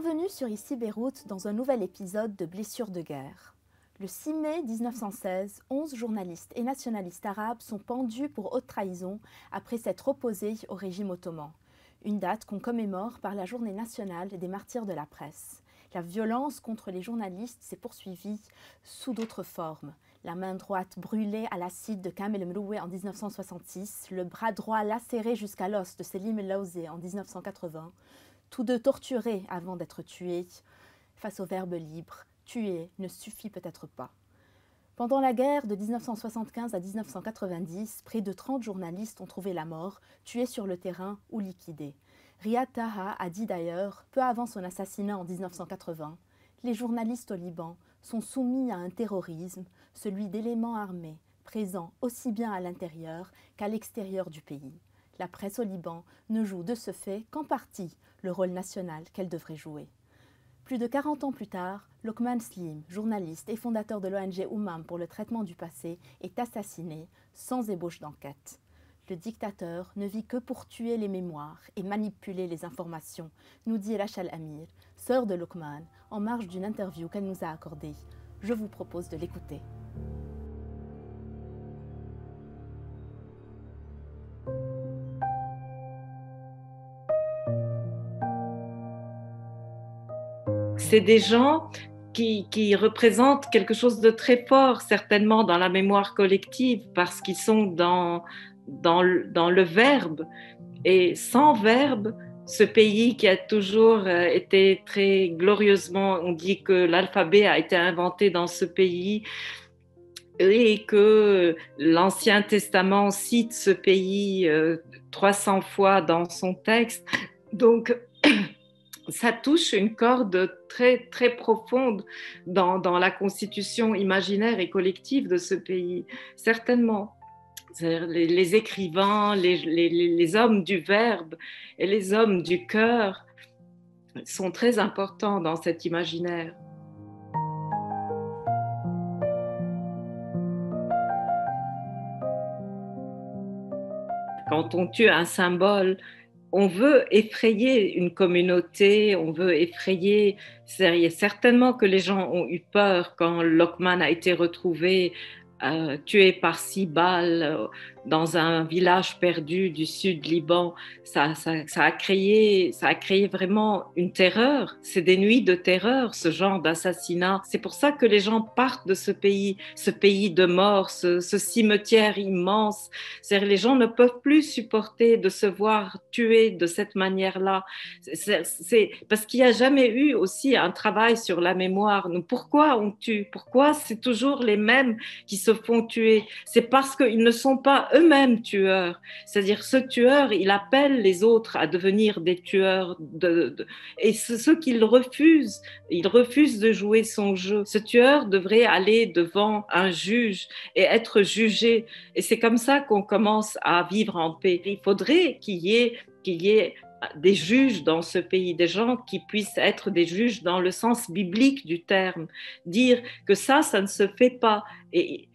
Bienvenue sur Ici Beyrouth dans un nouvel épisode de Blessures de guerre. Le 6 mai 1916, 11 journalistes et nationalistes arabes sont pendus pour haute trahison après s'être opposés au régime ottoman. Une date qu'on commémore par la Journée nationale des martyrs de la presse. La violence contre les journalistes s'est poursuivie sous d'autres formes. La main droite brûlée à l'acide de Kamel mrouwe en 1966, le bras droit lacéré jusqu'à l'os de Selim el en 1980, tous deux torturés avant d'être tués, face au verbe libre, tuer ne suffit peut-être pas. Pendant la guerre de 1975 à 1990, près de 30 journalistes ont trouvé la mort, tués sur le terrain ou liquidés. Riyad Taha a dit d'ailleurs, peu avant son assassinat en 1980, Les journalistes au Liban sont soumis à un terrorisme, celui d'éléments armés, présents aussi bien à l'intérieur qu'à l'extérieur du pays la presse au Liban ne joue de ce fait qu'en partie le rôle national qu'elle devrait jouer. Plus de 40 ans plus tard, Lokman Slim, journaliste et fondateur de l'ONG Oumam pour le traitement du passé, est assassiné sans ébauche d'enquête. Le dictateur ne vit que pour tuer les mémoires et manipuler les informations, nous dit Rachel Amir, sœur de Lokman, en marge d'une interview qu'elle nous a accordée. Je vous propose de l'écouter. c'est des gens qui, représentent quelque chose de très fort, certainement, dans la mémoire collective, parce qu'ils sont dans, dans, dans le verbe. Et sans verbe, ce pays qui a toujours euh, été très glorieusement, on dit que l'alphabet a été inventé dans ce pays et que l'Ancien Testament cite ce pays 300 euh, fois dans son texte. Donc, ça touche une corde très très profonde dans, la constitution imaginaire et collective de ce pays, certainement. Les, écrivains, les, les, hommes du verbe et les hommes du cœur sont très importants dans cet imaginaire. Quand on tue un symbole, on veut effrayer une communauté, on veut effrayer. Certainement que les gens ont eu peur quand Lockman a été retrouvé euh, tué par six balles dans un village perdu du sud Liban. Ça, ça, a créé, ça a créé vraiment une terreur. C'est des nuits de terreur, ce genre d'assassinat. C'est pour ça que les gens partent de ce pays, ce pays de mort, ce, cimetière immense. Les gens ne peuvent plus supporter de se voir tuer de cette manière-là. C'est parce qu'il n'y a jamais eu aussi un travail sur la mémoire. Nous, pourquoi on tue Pourquoi c'est toujours les mêmes qui se font tuer C'est parce qu'ils ne sont pas eux-mêmes tueurs. C'est-à-dire, ce tueur, il appelle les autres à devenir des tueurs. De, et ceux qu'il refuse, il refuse de jouer son jeu. Ce tueur devrait aller devant un juge et être jugé. Et c'est comme ça qu'on commence à vivre en paix. Il faudrait qu'il y ait, qu'il y ait des juges dans ce pays, des gens qui puissent être des juges dans le sens biblique du terme, dire que ça, ça ne se fait pas. Et,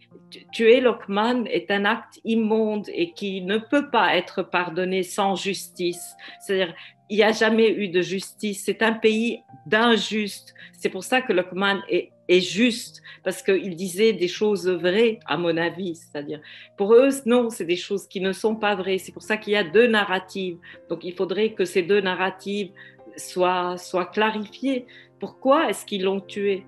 tuer Lokman est un acte immonde et qui ne peut pas être pardonné sans justice. C'est-à-dire, il n'y a jamais eu de justice. C'est un pays d'injustes. C'est pour ça que Lokman est, juste, parce qu'il disait des choses vraies, à mon avis. C'est-à-dire, pour eux, non, c'est des choses qui ne sont pas vraies. C'est pour ça qu'il y a deux narratives. Donc, il faudrait que ces deux narratives soient, soient clarifiées. Pourquoi est-ce qu'ils l'ont tué?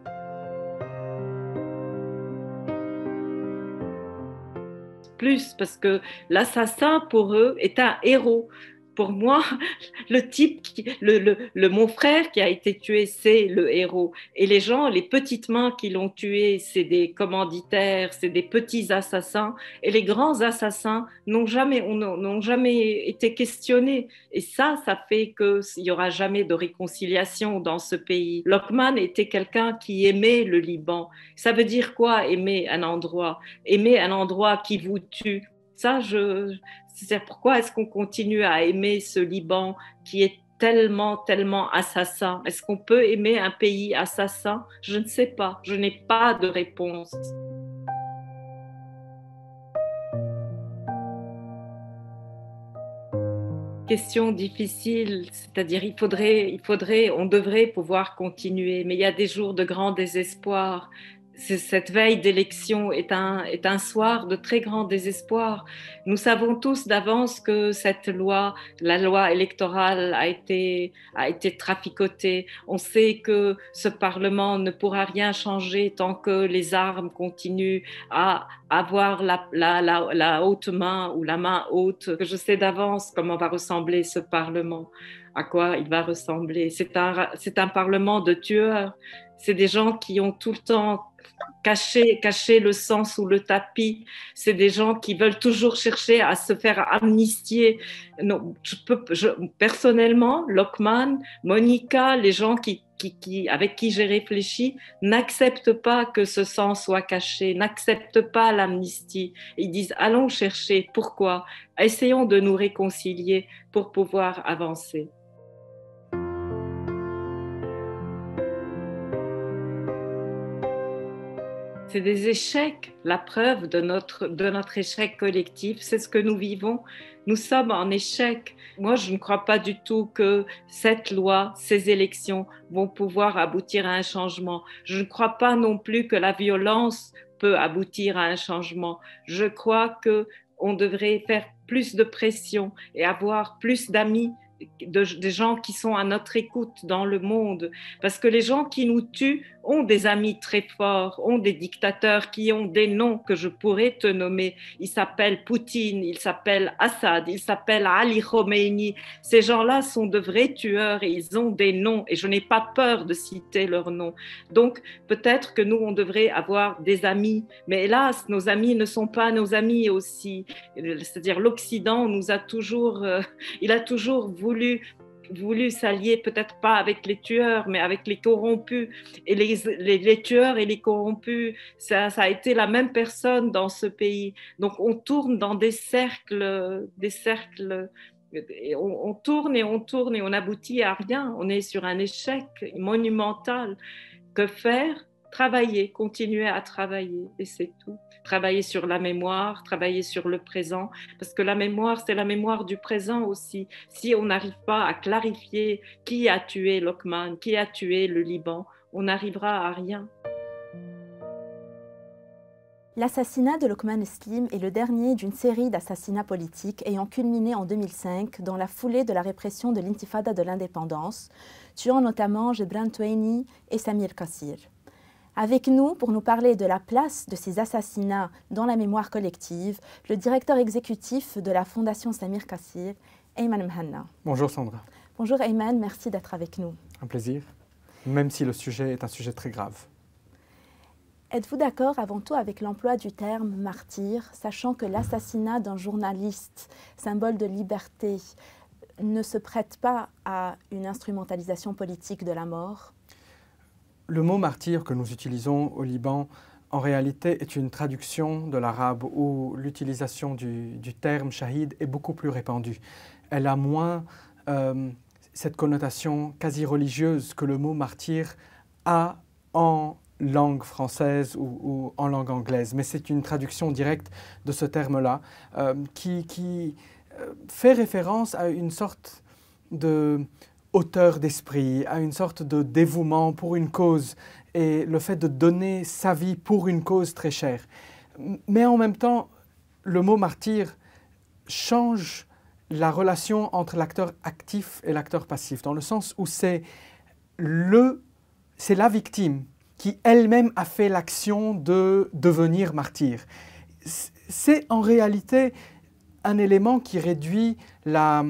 plus parce que l'assassin pour eux est un héros pour moi, le type, le, mon frère qui a été tué, c'est le héros. Et les gens, les petites mains qui l'ont tué, c'est des commanditaires, c'est des petits assassins. Et les grands assassins n'ont jamais, n'ont jamais été questionnés. Et ça, ça fait qu'il n'y aura jamais de réconciliation dans ce pays. Lockman était quelqu'un qui aimait le Liban. Ça veut dire quoi aimer un endroit Aimer un endroit qui vous tue ça, je, c'est pourquoi est-ce qu'on continue à aimer ce Liban qui est tellement, tellement assassin Est-ce qu'on peut aimer un pays assassin Je ne sais pas, je n'ai pas de réponse. question difficile, c'est-à-dire il il faudrait, on devrait pouvoir continuer, mais il y a des jours de grand désespoir, cette veille d'élection est un, est un soir de très grand désespoir. Nous savons tous d'avance que cette loi, la loi électorale, a été, a été traficotée. On sait que ce Parlement ne pourra rien changer tant que les armes continuent à avoir la, la, haute main ou la main haute. Je sais d'avance comment va ressembler ce Parlement, à quoi il va ressembler. C'est un, un Parlement de tueurs. C'est des gens qui ont tout le temps cacher, cacher le sang sous le tapis. C'est des gens qui veulent toujours chercher à se faire amnistier. Non, personnellement, Lockman, Monica, les gens qui, qui, qui avec qui j'ai réfléchi, n'acceptent pas que ce sang soit caché, n'acceptent pas l'amnistie. Ils disent allons chercher, pourquoi Essayons de nous réconcilier pour pouvoir avancer. des échecs, la preuve de notre, de notre échec collectif, c'est ce que nous vivons. Nous sommes en échec. Moi, je ne crois pas du tout que cette loi, ces élections vont pouvoir aboutir à un changement. Je ne crois pas non plus que la violence peut aboutir à un changement. Je crois que on devrait faire plus de pression et avoir plus d'amis de, des gens qui sont à notre écoute dans le monde. Parce que les gens qui nous tuent ont des amis très forts, ont des dictateurs qui ont des noms que je pourrais te nommer. Ils s'appellent Poutine, ils s'appellent Assad, ils s'appellent Ali Khomeini. Ces gens-là sont de vrais tueurs et ils ont des noms et je n'ai pas peur de citer leurs noms. Donc peut-être que nous, on devrait avoir des amis, mais hélas, nos amis ne sont pas nos amis aussi. Euh, c'est-à-dire l'Occident nous a toujours, euh, il a toujours voulu voulu s'allier peut-être pas avec les tueurs, mais avec les corrompus. Et les, tueurs et les corrompus, ça, a été la même personne dans ce pays. Donc on tourne dans des cercles, des cercles. Et on, tourne et on tourne et on aboutit à rien. On est sur un échec monumental. Que faire Travailler, continuer à travailler, et c'est tout travailler sur la mémoire, travailler sur le présent, parce que la mémoire, c'est la mémoire du présent aussi. Si on n'arrive pas à clarifier qui a tué Lokman, qui a tué le Liban, on n'arrivera à rien. L'assassinat de Lokman Slim est le dernier d'une série d'assassinats politiques ayant culminé en 2005 dans la foulée de la répression de l'intifada de l'indépendance, tuant notamment Jebran Twaini et Samir Kassir. Avec nous, pour nous parler de la place de ces assassinats dans la mémoire collective, le directeur exécutif de la Fondation Samir Kassir, Ayman Mhanna. Bonjour Sandra. Bonjour Ayman, merci d'être avec nous. Un plaisir, même si le sujet est un sujet très grave. Êtes-vous d'accord avant tout avec l'emploi du terme martyr, sachant que l'assassinat d'un journaliste, symbole de liberté, ne se prête pas à une instrumentalisation politique de la mort le mot martyr que nous utilisons au Liban, en réalité, est une traduction de l'arabe où l'utilisation du, terme shahid est beaucoup plus répandue. Elle a moins euh, cette connotation quasi religieuse que le mot martyr a en langue française ou, en langue anglaise. Mais c'est une traduction directe de ce terme-là euh, qui, euh, fait référence à une sorte de, hauteur d'esprit, à une sorte de dévouement pour une cause et le fait de donner sa vie pour une cause très chère. Mais en même temps, le mot martyr change la relation entre l'acteur actif et l'acteur passif, dans le sens où c'est le, c'est la victime qui elle-même a fait l'action de devenir martyr. C'est en réalité un élément qui réduit la,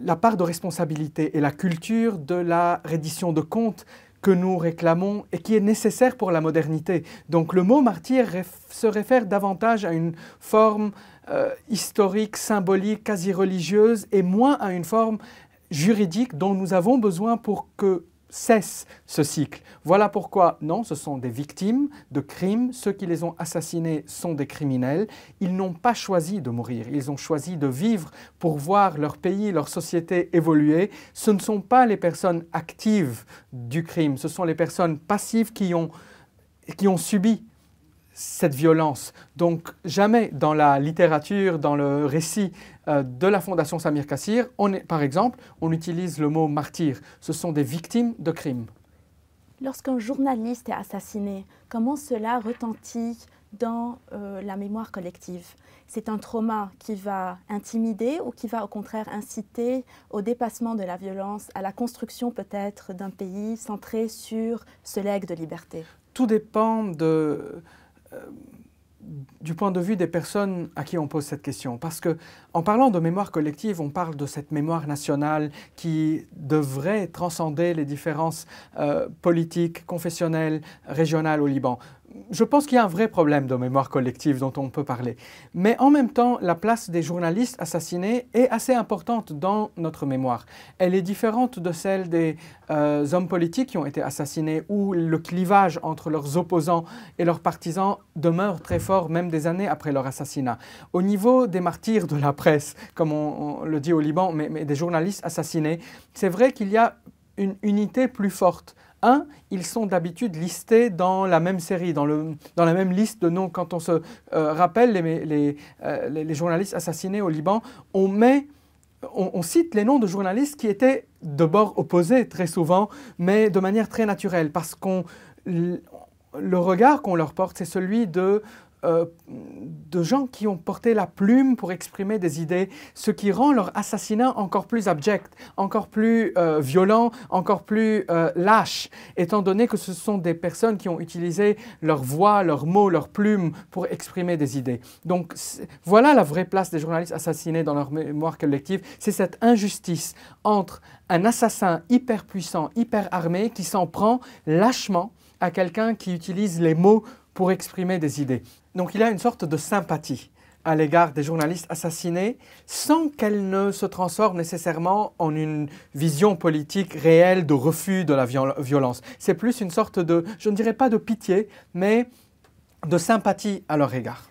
la part de responsabilité et la culture de la reddition de comptes que nous réclamons et qui est nécessaire pour la modernité. Donc le mot martyr se réfère davantage à une forme euh, historique, symbolique, quasi religieuse et moins à une forme juridique dont nous avons besoin pour que cesse ce cycle. Voilà pourquoi, non, ce sont des victimes de crimes, ceux qui les ont assassinés sont des criminels, ils n'ont pas choisi de mourir, ils ont choisi de vivre pour voir leur pays, leur société évoluer. Ce ne sont pas les personnes actives du crime, ce sont les personnes passives qui ont, qui ont subi cette violence. Donc jamais dans la littérature, dans le récit euh, de la Fondation Samir Kassir, on est, par exemple, on utilise le mot martyr. Ce sont des victimes de crimes. Lorsqu'un journaliste est assassiné, comment cela retentit dans euh, la mémoire collective C'est un trauma qui va intimider ou qui va au contraire inciter au dépassement de la violence, à la construction peut-être d'un pays centré sur ce legs de liberté Tout dépend de, euh, du point de vue des personnes à qui on pose cette question. Parce que, en parlant de mémoire collective, on parle de cette mémoire nationale qui devrait transcender les différences euh, politiques, confessionnelles, régionales au Liban je pense qu'il y a un vrai problème de mémoire collective dont on peut parler. Mais en même temps, la place des journalistes assassinés est assez importante dans notre mémoire. Elle est différente de celle des euh, hommes politiques qui ont été assassinés, où le clivage entre leurs opposants et leurs partisans demeure très fort, même des années après leur assassinat. Au niveau des martyrs de la presse, comme on, le dit au Liban, mais des journalistes assassinés, c'est vrai qu'il y a une unité plus forte un, ils sont d'habitude listés dans la même série, dans, le, dans, la même liste de noms. Quand on se euh, rappelle euh, les, journalistes assassinés au Liban, on, met, cite les noms de journalistes qui étaient de bord opposés très souvent, mais de manière très naturelle, parce que le regard qu'on leur porte, c'est celui de euh, de gens qui ont porté la plume pour exprimer des idées, ce qui rend leur assassinat encore plus abject, encore plus euh, violent, encore plus euh, lâche, étant donné que ce sont des personnes qui ont utilisé leur voix, leurs mots, leur plume pour exprimer des idées. Donc voilà la vraie place des journalistes assassinés dans leur mémoire collective, c'est cette injustice entre un assassin hyper puissant, hyper armé, qui s'en prend lâchement à quelqu'un qui utilise les mots pour exprimer des idées. Donc il a une sorte de sympathie à l'égard des journalistes assassinés sans qu'elle ne se transforme nécessairement en une vision politique réelle de refus de la violence. C'est plus une sorte de, je ne dirais pas de pitié, mais de sympathie à leur égard.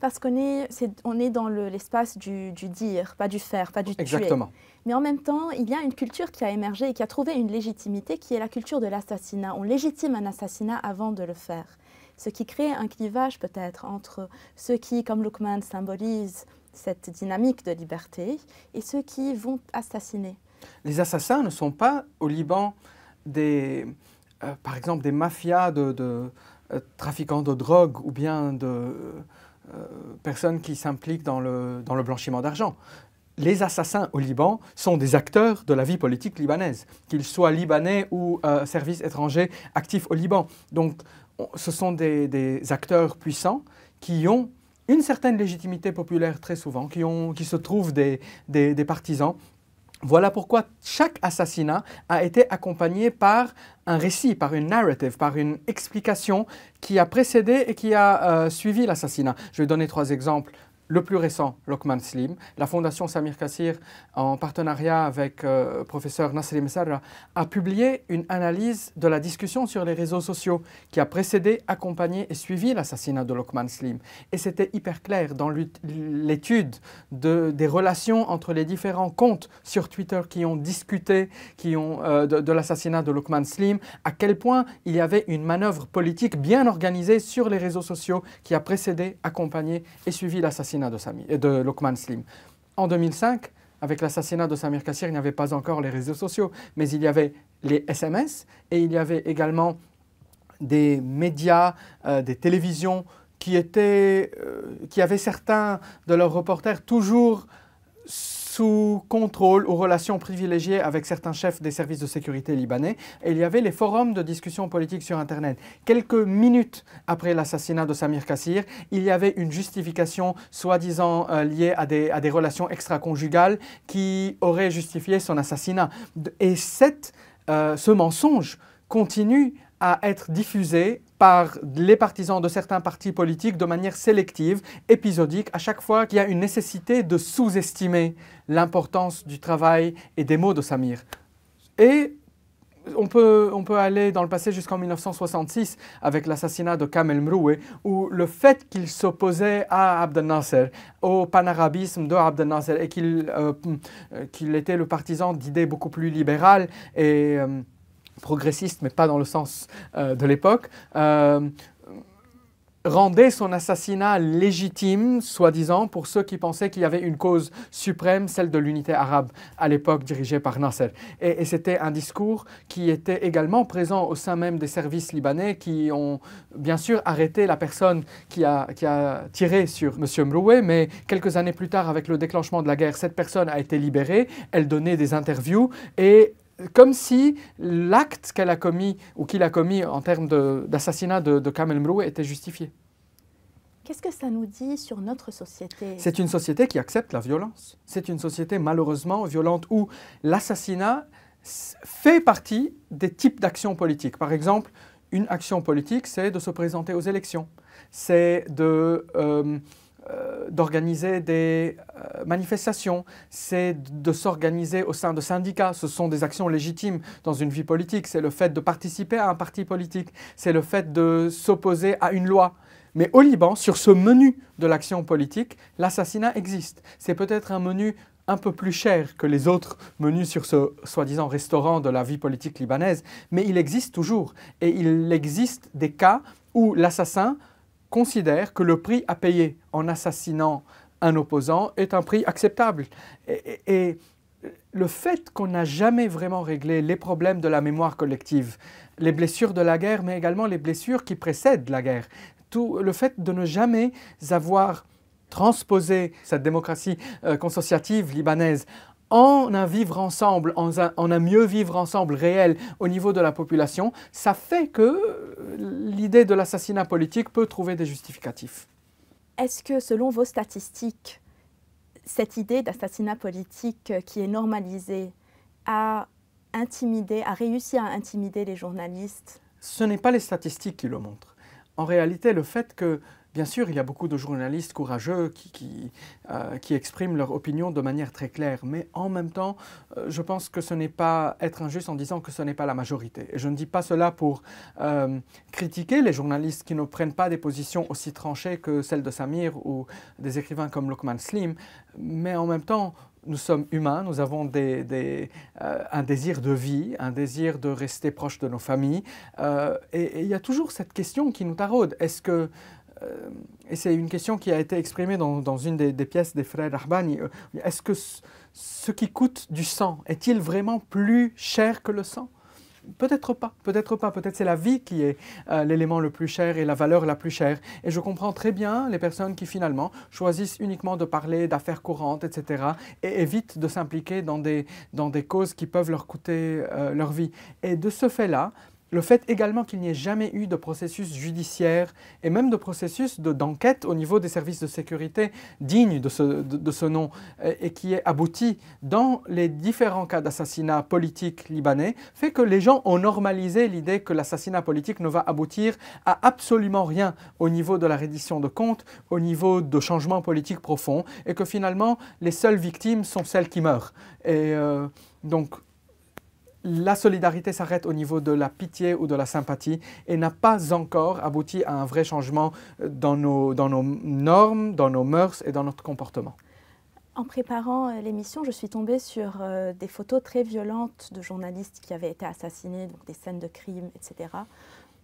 Parce qu'on est, on est dans l'espace du, dire, pas du faire, pas du Exactement. Mais en même temps, il y a une culture qui a émergé et qui a trouvé une légitimité, qui est la culture de l'assassinat. On légitime un assassinat avant de le faire ce qui crée un clivage peut-être entre ceux qui, comme Lukman, symbolisent cette dynamique de liberté et ceux qui vont assassiner. Les assassins ne sont pas au Liban des, euh, par exemple, des mafias de, euh, trafiquants de drogue ou bien de euh, personnes qui s'impliquent dans le, blanchiment d'argent les assassins au Liban sont des acteurs de la vie politique libanaise, qu'ils soient libanais ou services étrangers actifs au Liban. Donc ce sont des, acteurs puissants qui ont une certaine légitimité populaire très souvent, qui, se trouvent des, partisans. Voilà pourquoi chaque assassinat a été accompagné par un récit, par une narrative, par une explication qui a précédé et qui a euh, suivi l'assassinat. Je vais donner trois exemples le plus récent, Lokman Slim. La Fondation Samir Kassir, en partenariat avec euh, professeur Nasrim Sarra, a publié une analyse de la discussion sur les réseaux sociaux qui a précédé, accompagné et suivi l'assassinat de Lokman Slim. Et c'était hyper clair dans l'étude des relations entre les différents comptes sur Twitter qui ont discuté qui ont, euh, de l'assassinat de Lokman Slim, à quel point il y avait une manœuvre politique bien organisée sur les réseaux sociaux qui a précédé, accompagné et suivi l'assassinat euh, de, Lokman Slim. En 2005, avec l'assassinat de Samir Kassir, il n'y avait pas encore les réseaux sociaux, mais il y avait les SMS et il y avait également des médias, euh, des télévisions qui, étaient, euh, qui avaient certains de leurs reporters toujours sous contrôle ou relations privilégiées avec certains chefs des services de sécurité libanais. Et il y avait les forums de discussion politique sur Internet. Quelques minutes après l'assassinat de Samir Kassir, il y avait une justification soi-disant euh, liée à des, relations extra-conjugales qui aurait justifié son assassinat. Et cette, euh, ce mensonge continue à être diffusé par les partisans de certains partis politiques de manière sélective, épisodique, à chaque fois qu'il y a une nécessité de sous-estimer l'importance du travail et des mots de Samir. Et on peut, on peut aller dans le passé jusqu'en 1966 avec l'assassinat de Kamel Mroué, où le fait qu'il s'opposait à Abdel Nasser, au panarabisme de Abdel Nasser, et qu'il euh, euh, qu'il était le partisan d'idées beaucoup plus libérales et... Euh, progressiste, mais pas dans le sens euh, de l'époque, euh, rendait son assassinat légitime, soi-disant, pour ceux qui pensaient qu'il y avait une cause suprême, celle de l'unité arabe, à l'époque dirigée par Nasser. Et, c'était un discours qui était également présent au sein même des services libanais qui ont bien sûr arrêté la personne qui a, qui a tiré sur M. Mroué, mais quelques années plus tard, avec le déclenchement de la guerre, cette personne a été libérée, elle donnait des interviews et comme si l'acte qu'elle a commis ou qu'il a commis en termes d'assassinat de, Kamel Mrou était justifié. Qu'est-ce que ça nous dit sur notre société C'est une société qui accepte la violence. C'est une société malheureusement violente où l'assassinat fait partie des types d'actions politiques. Par exemple, une action politique, c'est de se présenter aux élections, c'est de... Euh, euh, d'organiser des euh, manifestations, c'est de s'organiser au sein de syndicats, ce sont des actions légitimes dans une vie politique, c'est le fait de participer à un parti politique, c'est le fait de s'opposer à une loi. Mais au Liban, sur ce menu de l'action politique, l'assassinat existe. C'est peut-être un menu un peu plus cher que les autres menus sur ce soi-disant restaurant de la vie politique libanaise, mais il existe toujours. Et il existe des cas où l'assassin considère que le prix à payer en assassinant un opposant est un prix acceptable. Et, le fait qu'on n'a jamais vraiment réglé les problèmes de la mémoire collective, les blessures de la guerre, mais également les blessures qui précèdent la guerre, tout le fait de ne jamais avoir transposé cette démocratie euh, consociative libanaise en un vivre ensemble, en en un, mieux vivre ensemble réel au niveau de la population, ça fait que l'idée de l'assassinat politique peut trouver des justificatifs. Est-ce que selon vos statistiques, cette idée d'assassinat politique euh, qui est normalisée a intimidé, a réussi à intimider les journalistes Ce n'est pas les statistiques qui le montrent. En réalité, le fait que Bien sûr, il y a beaucoup de journalistes courageux qui, euh, qui, expriment leur opinion de manière très claire, mais en même temps, euh, je pense que ce n'est pas être injuste en disant que ce n'est pas la majorité. Et je ne dis pas cela pour euh, critiquer les journalistes qui ne prennent pas des positions aussi tranchées que celles de Samir ou des écrivains comme Lokman Slim, mais en même temps, nous sommes humains, nous avons des, un désir de vie, un désir de rester proche de nos familles. et il y a toujours cette question qui nous taraude. Est-ce que euh, et c'est une question qui a été exprimée dans, dans une des, pièces des frères Arbani, euh, Est-ce que ce, qui coûte du sang est-il vraiment plus cher que le sang Peut-être pas, peut-être pas, peut-être c'est la vie qui est euh, l'élément le plus cher et la valeur la plus chère. Et je comprends très bien les personnes qui finalement choisissent uniquement de parler d'affaires courantes, etc. et évitent de s'impliquer dans des, dans des causes qui peuvent leur coûter leur vie. Et de ce fait-là, le fait également qu'il n'y ait jamais eu de processus judiciaire et même de processus d'enquête au niveau des services de sécurité dignes de ce, nom euh, et, qui est abouti dans les différents cas d'assassinat politique libanais fait que les gens ont normalisé l'idée que l'assassinat politique ne va aboutir à absolument rien au niveau de la reddition de comptes, au niveau de changements politiques profonds et que finalement les seules victimes sont celles qui meurent. Et euh, donc la solidarité s'arrête au niveau de la pitié ou de la sympathie et n'a pas encore abouti à un vrai changement euh, dans nos, normes, dans nos mœurs et dans notre comportement. En préparant euh, l'émission, je suis tombée sur euh, des photos très violentes de journalistes qui avaient été assassinés, donc des scènes de crimes, etc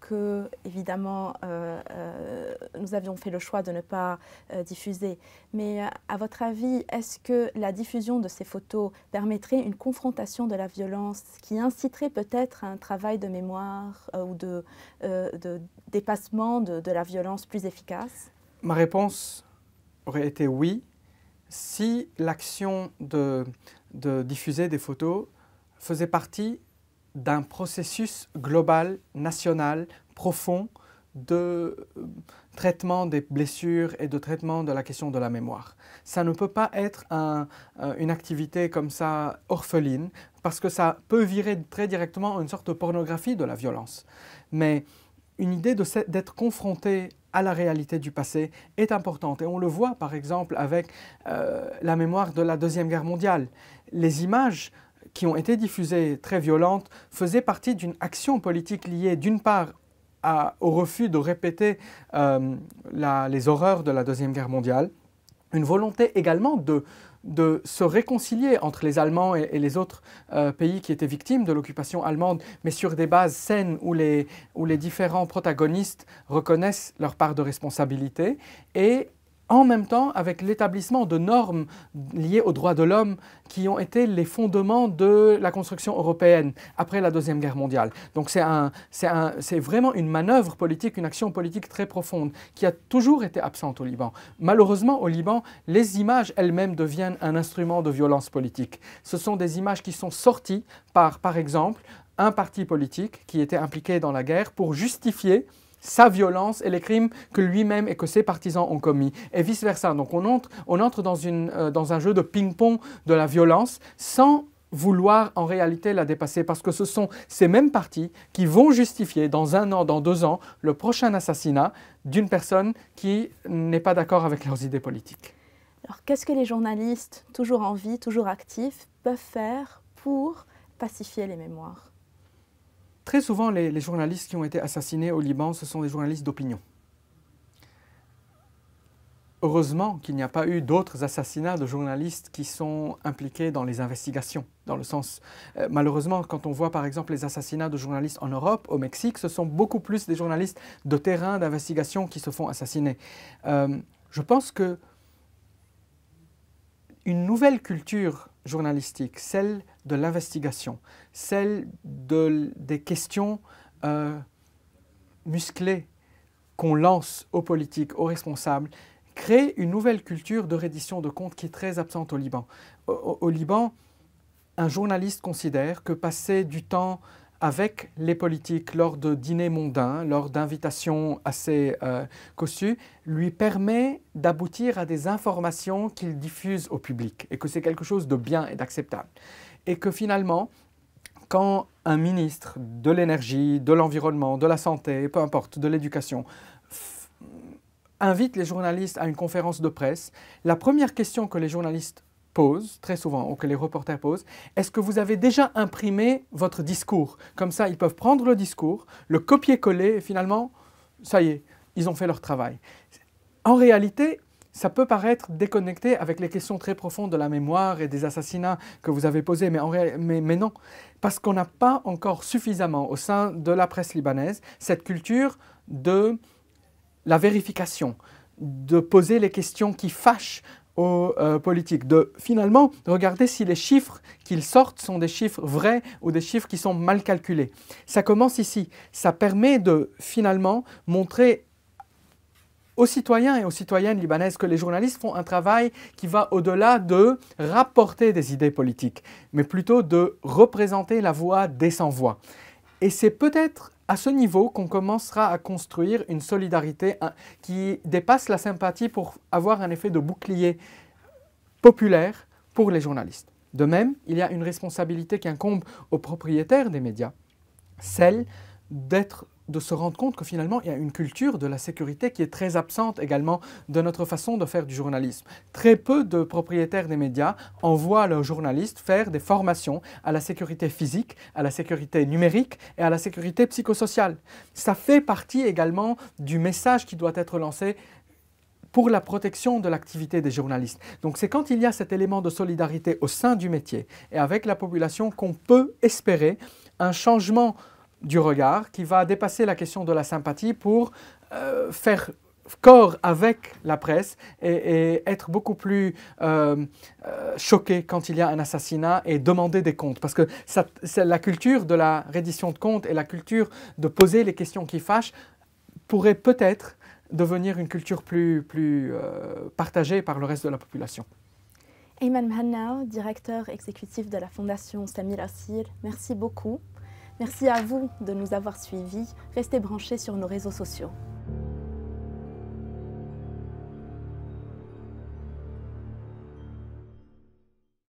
que, évidemment, euh, euh, nous avions fait le choix de ne pas euh, diffuser. Mais à votre avis, est-ce que la diffusion de ces photos permettrait une confrontation de la violence qui inciterait peut-être un travail de mémoire ou de, dépassement de, la violence plus efficace Ma réponse aurait été oui, si l'action de, de diffuser des photos faisait partie d'un processus global, national, profond de euh, traitement des blessures et de traitement de la question de la mémoire. Ça ne peut pas être euh, une activité comme ça orpheline, parce que ça peut virer très directement à une sorte de pornographie de la violence. Mais une idée d'être confronté à la réalité du passé est importante. Et on le voit par exemple avec euh, la mémoire de la Deuxième Guerre mondiale. Les images qui ont été diffusées très violentes faisaient partie d'une action politique liée d'une part au refus de répéter euh, les horreurs de la Deuxième Guerre mondiale, une volonté également de, de se réconcilier entre les Allemands et, les autres euh, pays qui étaient victimes de l'occupation allemande, mais sur des bases saines où les, où les différents protagonistes reconnaissent leur part de responsabilité, et en même temps avec l'établissement de normes liées aux droits de l'homme qui ont été les fondements de la construction européenne après la Deuxième Guerre mondiale. Donc c'est vraiment une manœuvre politique, une action politique très profonde qui a toujours été absente au Liban. Malheureusement, au Liban, les images elles-mêmes deviennent un instrument de violence politique. Ce sont des images qui sont sorties par, par exemple, un parti politique qui était impliqué dans la guerre pour justifier sa violence et les crimes que lui-même et que ses partisans ont commis, et vice-versa. Donc on entre, on entre dans, euh, dans un jeu de ping-pong de la violence sans vouloir en réalité la dépasser, parce que ce sont ces mêmes partis qui vont justifier dans un an, dans deux ans, le prochain assassinat d'une personne qui n'est pas d'accord avec leurs idées politiques. Alors qu'est-ce que les journalistes, toujours en vie, toujours actifs, peuvent faire pour pacifier les mémoires Très souvent, les, journalistes qui ont été assassinés au Liban, ce sont des journalistes d'opinion. Heureusement qu'il n'y a pas eu d'autres assassinats de journalistes qui sont impliqués dans les investigations, dans le sens... Euh, malheureusement, quand on voit par exemple les assassinats de journalistes en Europe, au Mexique, ce sont beaucoup plus des journalistes de terrain d'investigation qui se font assassiner. Euh, je pense que une nouvelle culture journalistique, celle de l'investigation, celle des questions euh, musclées qu'on lance aux politiques, aux responsables, crée une nouvelle culture de reddition de comptes qui est très absente au Liban. Au, Liban, un journaliste considère que passer du temps avec les politiques lors de dîners mondains, lors d'invitations assez euh, cossues, lui permet d'aboutir à des informations qu'il diffuse au public et que c'est quelque chose de bien et d'acceptable et que finalement, quand un ministre de l'énergie, de l'environnement, de la santé, peu importe, de l'éducation, invite les journalistes à une conférence de presse, la première question que les journalistes posent, très souvent, ou que les reporters posent, est-ce que vous avez déjà imprimé votre discours Comme ça, ils peuvent prendre le discours, le copier-coller, et finalement, ça y est, ils ont fait leur travail. En réalité, ça peut paraître déconnecté avec les questions très profondes de la mémoire et des assassinats que vous avez posés, mais, mais, non, parce qu'on n'a pas encore suffisamment au sein de la presse libanaise cette culture de la vérification, de poser les questions qui fâchent aux euh, politiques, de finalement regarder si les chiffres qu'ils sortent sont des chiffres vrais ou des chiffres qui sont mal calculés. Ça commence ici, ça permet de finalement montrer aux citoyens et aux citoyennes libanaises que les journalistes font un travail qui va au-delà de rapporter des idées politiques, mais plutôt de représenter la voix des sans-voix. Et c'est peut-être à ce niveau qu'on commencera à construire une solidarité qui dépasse la sympathie pour avoir un effet de bouclier populaire pour les journalistes. De même, il y a une responsabilité qui incombe aux propriétaires des médias, celle d'être de se rendre compte que finalement, il y a une culture de la sécurité qui est très absente également de notre façon de faire du journalisme. Très peu de propriétaires des médias envoient leurs journalistes faire des formations à la sécurité physique, à la sécurité numérique et à la sécurité psychosociale. Ça fait partie également du message qui doit être lancé pour la protection de l'activité des journalistes. Donc c'est quand il y a cet élément de solidarité au sein du métier et avec la population qu'on peut espérer un changement du regard qui va dépasser la question de la sympathie pour euh, faire corps avec la presse et, être beaucoup plus euh, euh, choqué quand il y a un assassinat et demander des comptes. Parce que ça, la culture de la reddition de comptes et la culture de poser les questions qui fâchent pourrait peut-être devenir une culture plus, plus partagée par le reste de la population. Ayman Hanna, directeur exécutif de la Fondation Samir Asir, merci beaucoup Merci à vous de nous avoir suivis. Restez branchés sur nos réseaux sociaux.